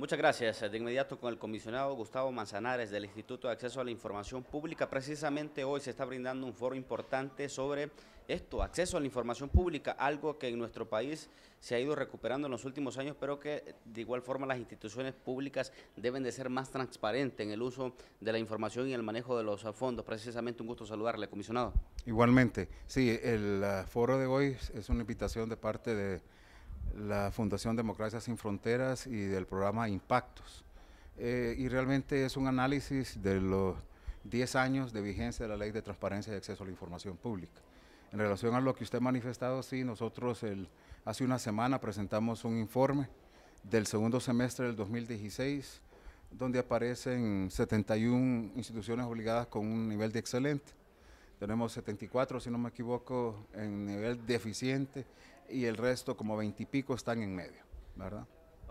Muchas gracias. Eh, de inmediato con el comisionado Gustavo Manzanares del Instituto de Acceso a la Información Pública. Precisamente hoy se está brindando un foro importante sobre esto, acceso a la información pública, algo que en nuestro país se ha ido recuperando en los últimos años, pero que eh, de igual forma las instituciones públicas deben de ser más transparentes en el uso de la información y el manejo de los eh, fondos. Precisamente un gusto saludarle, comisionado. Igualmente. Sí, el foro de hoy es una invitación de parte de la Fundación Democracia Sin Fronteras y del programa Impactos. Eh, y realmente es un análisis de los 10 años de vigencia de la Ley de Transparencia y Acceso a la Información Pública. En relación a lo que usted ha manifestado, sí, nosotros hace una semana presentamos un informe del segundo semestre del 2016, donde aparecen 71 instituciones obligadas con un nivel de excelente. Tenemos 74, si no me equivoco, en nivel deficiente y el resto, como veintipico, están en medio, ¿verdad?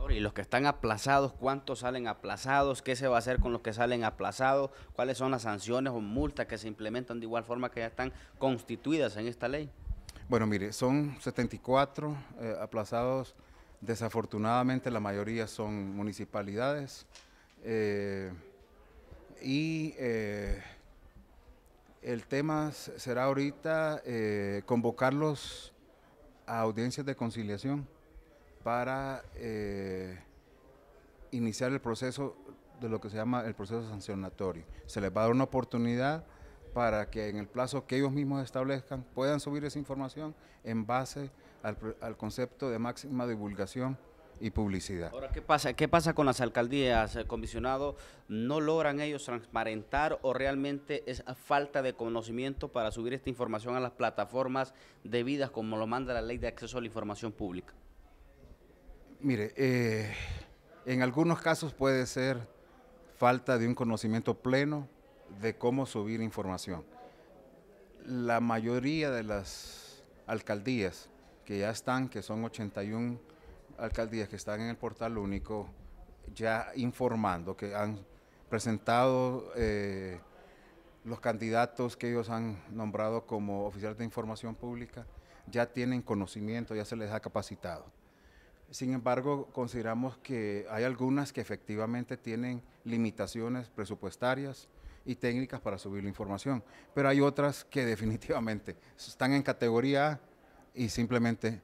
y los que están aplazados, ¿cuántos salen aplazados? ¿Qué se va a hacer con los que salen aplazados? ¿Cuáles son las sanciones o multas que se implementan de igual forma que ya están constituidas en esta ley? Bueno, mire, son 74 eh, aplazados. Desafortunadamente la mayoría son municipalidades. Eh, y eh, el tema será ahorita convocarlos a audiencias de conciliación para eh, iniciar el proceso de lo que se llama el proceso sancionatorio. Se les va a dar una oportunidad para que en el plazo que ellos mismos establezcan puedan subir esa información en base al, al concepto de máxima divulgación y publicidad. Ahora, ¿qué pasa? ¿Qué pasa con las alcaldías, eh, comisionado? ¿No logran ellos transparentar o realmente es falta de conocimiento para subir esta información a las plataformas debidas como lo manda la ley de acceso a la información pública? Mire, eh, en algunos casos puede ser falta de un conocimiento pleno de cómo subir información. La mayoría de las alcaldías que ya están, que son 81 alcaldías que están en el portal único ya informando que han presentado eh, los candidatos que ellos han nombrado como oficiales de información pública, ya tienen conocimiento, ya se les ha capacitado. Sin embargo, consideramos que hay algunas que efectivamente tienen limitaciones presupuestarias y técnicas para subir la información, pero hay otras que definitivamente están en categoría A y simplemente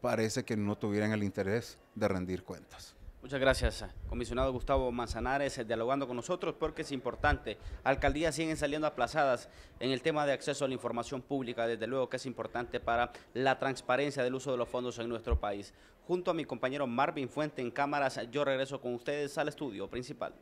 parece que no tuvieran el interés de rendir cuentas. Muchas gracias, comisionado Gustavo Manzanares, eh, dialogando con nosotros porque es importante. Alcaldías siguen saliendo aplazadas en el tema de acceso a la información pública, desde luego que es importante para la transparencia del uso de los fondos en nuestro país. Junto a mi compañero Marvin Fuente en cámaras, yo regreso con ustedes al estudio principal.